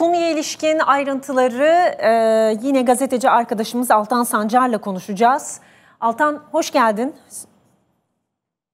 Konuya ilişkin ayrıntıları e, yine gazeteci arkadaşımız Altan Sancar'la konuşacağız. Altan hoş geldin.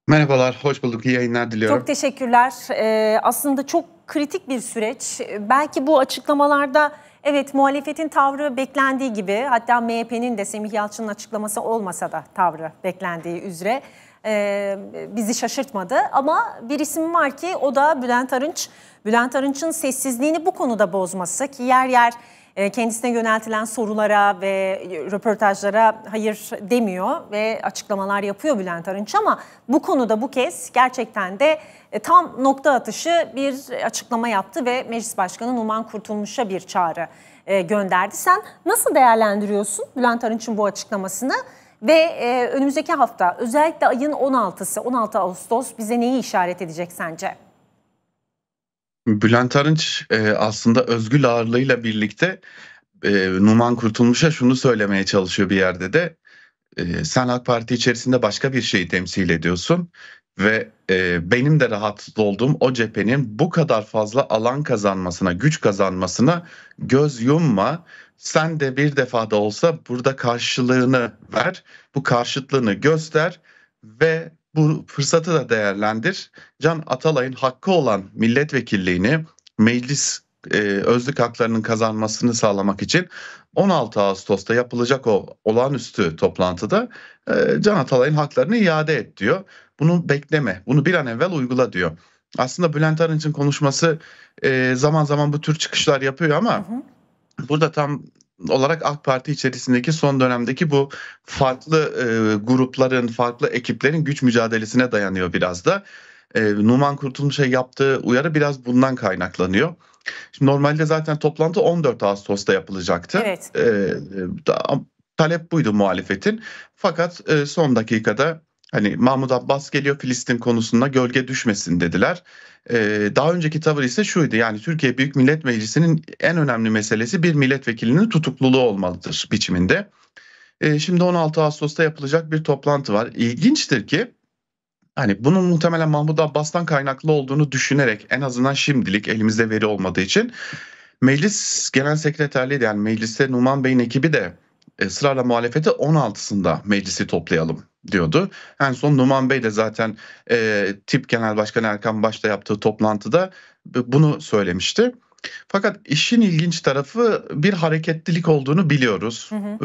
Merhabalar, hoş bulduk. İyi yayınlar diliyorum. Çok teşekkürler. Ee, aslında çok kritik bir süreç. Belki bu açıklamalarda evet muhalefetin tavrı beklendiği gibi hatta MHP'nin de Semih Yalçın'ın açıklaması olmasa da tavrı beklendiği üzere e, bizi şaşırtmadı. Ama bir isim var ki o da Bülent Arınç. Bülent Arınç'ın sessizliğini bu konuda bozması ki yer yer e, kendisine yöneltilen sorulara ve röportajlara hayır demiyor ve açıklamalar yapıyor Bülent Arınç ama bu konuda bu kez gerçekten de e, tam nokta atışı bir açıklama yaptı ve Meclis Başkanı Numan Kurtulmuş'a bir çağrı e, gönderdi. Sen nasıl değerlendiriyorsun Bülent Arınç'ın bu açıklamasını? Ve önümüzdeki hafta özellikle ayın 16'sı 16 Ağustos bize neyi işaret edecek sence? Bülent Arınç e, aslında özgül ağırlığıyla birlikte e, Numan Kurtulmuş'a şunu söylemeye çalışıyor bir yerde de. E, sen AK Parti içerisinde başka bir şeyi temsil ediyorsun ve e, benim de rahatsız olduğum o cephenin bu kadar fazla alan kazanmasına, güç kazanmasına göz yumma. Sen de bir defa da olsa burada karşılığını ver, bu karşıtlığını göster ve bu fırsatı da değerlendir. Can Atalay'ın hakkı olan milletvekilliğini meclis e, özlük haklarının kazanmasını sağlamak için 16 Ağustos'ta yapılacak o olağanüstü toplantıda e, Can Atalay'ın haklarını iade et diyor. Bunu bekleme, bunu bir an evvel uygula diyor. Aslında Bülent Arınç'ın konuşması e, zaman zaman bu tür çıkışlar yapıyor ama hı hı. burada tam olarak AK Parti içerisindeki son dönemdeki bu farklı e, grupların, farklı ekiplerin güç mücadelesine dayanıyor biraz da. E, Numan Kurtulmuş'a şey yaptığı uyarı biraz bundan kaynaklanıyor. Şimdi normalde zaten toplantı 14 Ağustos'ta yapılacaktı. Evet. E, e da, talep buydu muhalefetin. Fakat e, son dakikada Hani Mahmut Abbas geliyor Filistin konusunda gölge düşmesin dediler. Ee, daha önceki tavır ise şuydu yani Türkiye Büyük Millet Meclisi'nin en önemli meselesi bir milletvekilinin tutukluluğu olmalıdır biçiminde. Ee, şimdi 16 Ağustos'ta yapılacak bir toplantı var. İlginçtir ki hani bunun muhtemelen Mahmut Abbas'tan kaynaklı olduğunu düşünerek en azından şimdilik elimizde veri olmadığı için meclis genel sekreterliği de yani mecliste Numan Bey'in ekibi de e, ısrarla muhalefeti 16'sında meclisi toplayalım diyordu. En son Numan Bey de zaten e, TİP Genel Başkanı Erkan Baş'ta yaptığı toplantıda bunu söylemişti. Fakat işin ilginç tarafı bir hareketlilik olduğunu biliyoruz. Hı hı.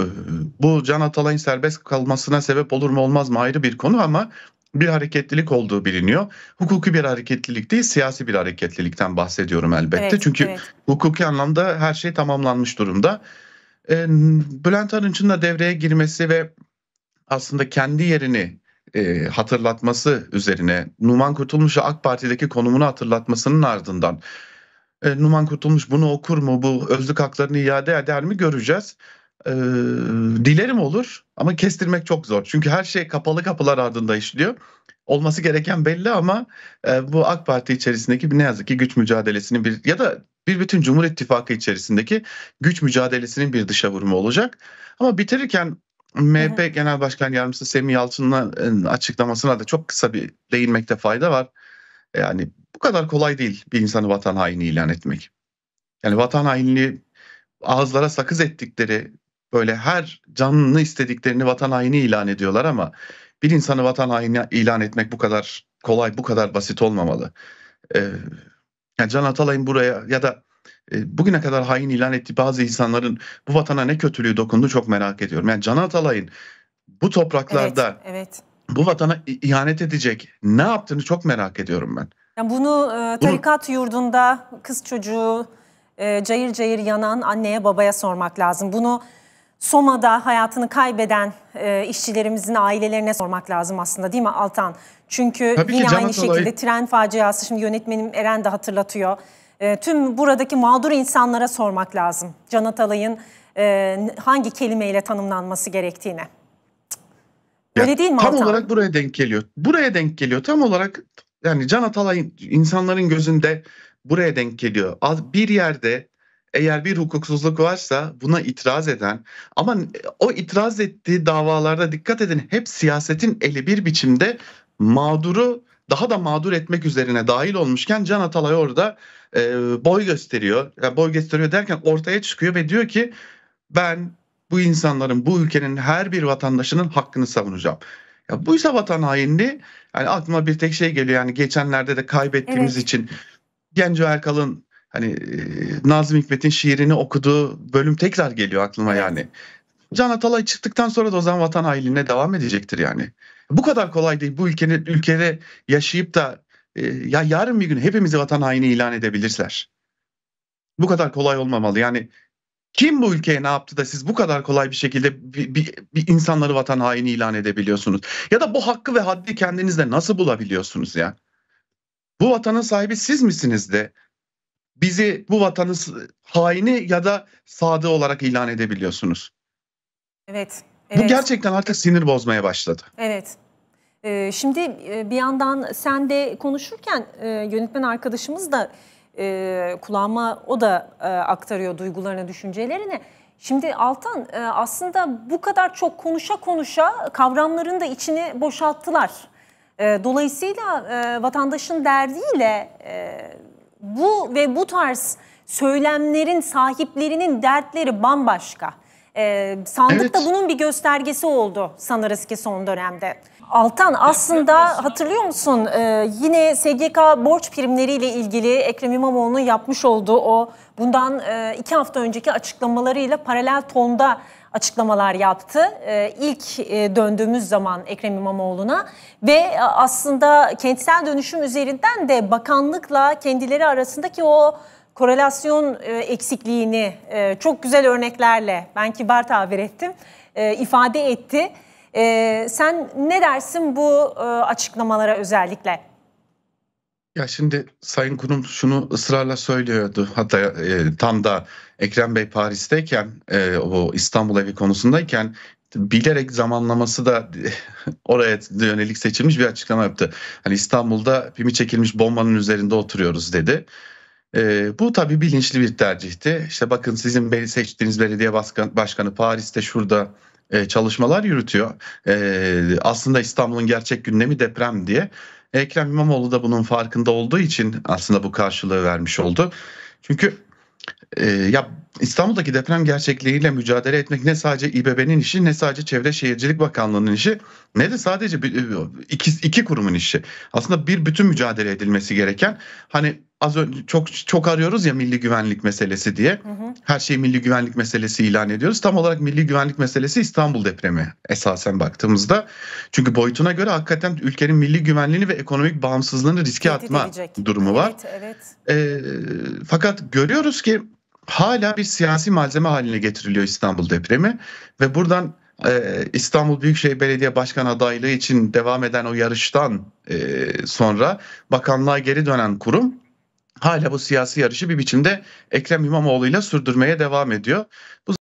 Bu Can Atalay'ın serbest kalmasına sebep olur mu olmaz mı ayrı bir konu ama bir hareketlilik olduğu biliniyor. Hukuki bir hareketlilik değil, siyasi bir hareketlilikten bahsediyorum elbette. Evet, Çünkü evet. hukuki anlamda her şey tamamlanmış durumda. E, Bülent Arınç'ın da devreye girmesi ve aslında kendi yerini e, hatırlatması üzerine Numan Kurtulmuş'u AK Parti'deki konumunu hatırlatmasının ardından e, Numan Kurtulmuş bunu okur mu bu özlük haklarını iade eder mi göreceğiz. E, dilerim olur ama kestirmek çok zor. Çünkü her şey kapalı kapılar ardında işliyor. Olması gereken belli ama e, bu AK Parti içerisindeki ne yazık ki güç mücadelesinin bir ya da bir bütün Cumhur İttifakı içerisindeki güç mücadelesinin bir dışa vurumu olacak. Ama bitirirken MHP Genel Başkan Yardımcısı Semih Yalçın'ın e, açıklamasına da çok kısa bir değinmekte fayda var. Yani bu kadar kolay değil bir insanı vatan haini ilan etmek. Yani vatan hainliği ağızlara sakız ettikleri böyle her canını istediklerini vatan haini ilan ediyorlar ama bir insanı vatan haini ilan etmek bu kadar kolay, bu kadar basit olmamalı. Ee, yani Can Atalay'ın buraya ya da e, bugüne kadar hain ilan ettiği bazı insanların bu vatana ne kötülüğü dokundu çok merak ediyorum. Yani Can Atalay'ın bu topraklarda evet, evet. bu vatana ihanet edecek ne yaptığını çok merak ediyorum ben. Yani bunu e, tarikat bunu... yurdunda kız çocuğu e, cayır cayır yanan anneye babaya sormak lazım. Bunu Soma'da hayatını kaybeden e, işçilerimizin ailelerine sormak lazım aslında değil mi Altan? Çünkü Tabii yine aynı Atalay... şekilde tren faciası şimdi yönetmenim Eren de hatırlatıyor. Ee, tüm buradaki mağdur insanlara sormak lazım. Can Atalay'ın e, hangi kelimeyle tanımlanması gerektiğine. Öyle ya, değil mi Tam olarak buraya denk geliyor. Buraya denk geliyor. Tam olarak yani Can Atalay insanların gözünde buraya denk geliyor. Bir yerde eğer bir hukuksuzluk varsa buna itiraz eden ama o itiraz ettiği davalarda dikkat edin hep siyasetin eli bir biçimde mağduru daha da mağdur etmek üzerine dahil olmuşken Can Atalay orada e, boy gösteriyor. Yani boy gösteriyor derken ortaya çıkıyor ve diyor ki ben bu insanların, bu ülkenin her bir vatandaşının hakkını savunacağım. Ya buysa vatan hainliği yani aklıma bir tek şey geliyor yani geçenlerde de kaybettiğimiz evet. için Genco Erkal'ın hani e, Nazım Hikmet'in şiirini okuduğu bölüm tekrar geliyor aklıma evet. yani. Can Atalay çıktıktan sonra da o zaman vatan hainliğine devam edecektir yani. Bu kadar kolay değil. Bu ülkenin ülkede yaşayıp da e, ya yarın bir gün hepimizi vatan haini ilan edebilirler. Bu kadar kolay olmamalı. Yani kim bu ülkeye ne yaptı da siz bu kadar kolay bir şekilde bir, bir, bir insanları vatan haini ilan edebiliyorsunuz? Ya da bu hakkı ve haddi kendinizde nasıl bulabiliyorsunuz ya? Bu vatanın sahibi siz misiniz de bizi bu vatanın haini ya da sadığı olarak ilan edebiliyorsunuz? Evet. evet. Bu gerçekten artık sinir bozmaya başladı. Evet. Ee, şimdi e, bir yandan sen de konuşurken e, yönetmen arkadaşımız da e, kulağıma o da e, aktarıyor duygularını, düşüncelerini. Şimdi Altan e, aslında bu kadar çok konuşa konuşa kavramların da içini boşalttılar. E, dolayısıyla e, vatandaşın derdiyle e, bu ve bu tarz söylemlerin sahiplerinin dertleri bambaşka. E, sandık evet. da bunun bir göstergesi oldu sanırız ki son dönemde. Altan aslında hatırlıyor musun e, yine SGK borç primleriyle ilgili Ekrem İmamoğlu'nun yapmış olduğu o bundan e, iki hafta önceki açıklamalarıyla paralel tonda açıklamalar yaptı. E, ilk e, döndüğümüz zaman Ekrem İmamoğlu'na ve aslında kentsel dönüşüm üzerinden de bakanlıkla kendileri arasındaki o korelasyon e, eksikliğini e, çok güzel örneklerle ben kibar tabir ettim e, ifade etti. Sen ne dersin bu açıklamalara özellikle? Ya şimdi Sayın Kurum şunu ısrarla söylüyordu. Hatta e, tam da Ekrem Bey Paris'teyken e, o İstanbul evi konusundayken bilerek zamanlaması da oraya yönelik seçilmiş bir açıklama yaptı. Hani İstanbul'da pimi çekilmiş bombanın üzerinde oturuyoruz dedi. E, bu tabii bilinçli bir tercihti. İşte bakın sizin seçtiğiniz belediye başkanı Paris'te şurada e, çalışmalar yürütüyor. E, aslında İstanbul'un gerçek gündemi deprem diye. Ekrem İmamoğlu da bunun farkında olduğu için aslında bu karşılığı vermiş oldu. Çünkü e, ya İstanbul'daki deprem gerçekliğiyle mücadele etmek ne sadece İBB'nin işi ne sadece Çevre Şehircilik Bakanlığı'nın işi ne de sadece bir, iki, iki kurumun işi. Aslında bir bütün mücadele edilmesi gereken hani az önce çok çok arıyoruz ya milli güvenlik meselesi diye. Hı hı. Her şeyi milli güvenlik meselesi ilan ediyoruz. Tam olarak milli güvenlik meselesi İstanbul depremi esasen baktığımızda. Çünkü boyutuna göre hakikaten ülkenin milli güvenliğini ve ekonomik bağımsızlığını riske Tehdit atma edecek. durumu var. Evet, evet. E, fakat görüyoruz ki hala bir siyasi malzeme haline getiriliyor İstanbul depremi ve buradan e, İstanbul Büyükşehir Belediye Başkan adaylığı için devam eden o yarıştan e, sonra bakanlığa geri dönen kurum hala bu siyasi yarışı bir biçimde Ekrem İmamoğlu ile sürdürmeye devam ediyor. Bu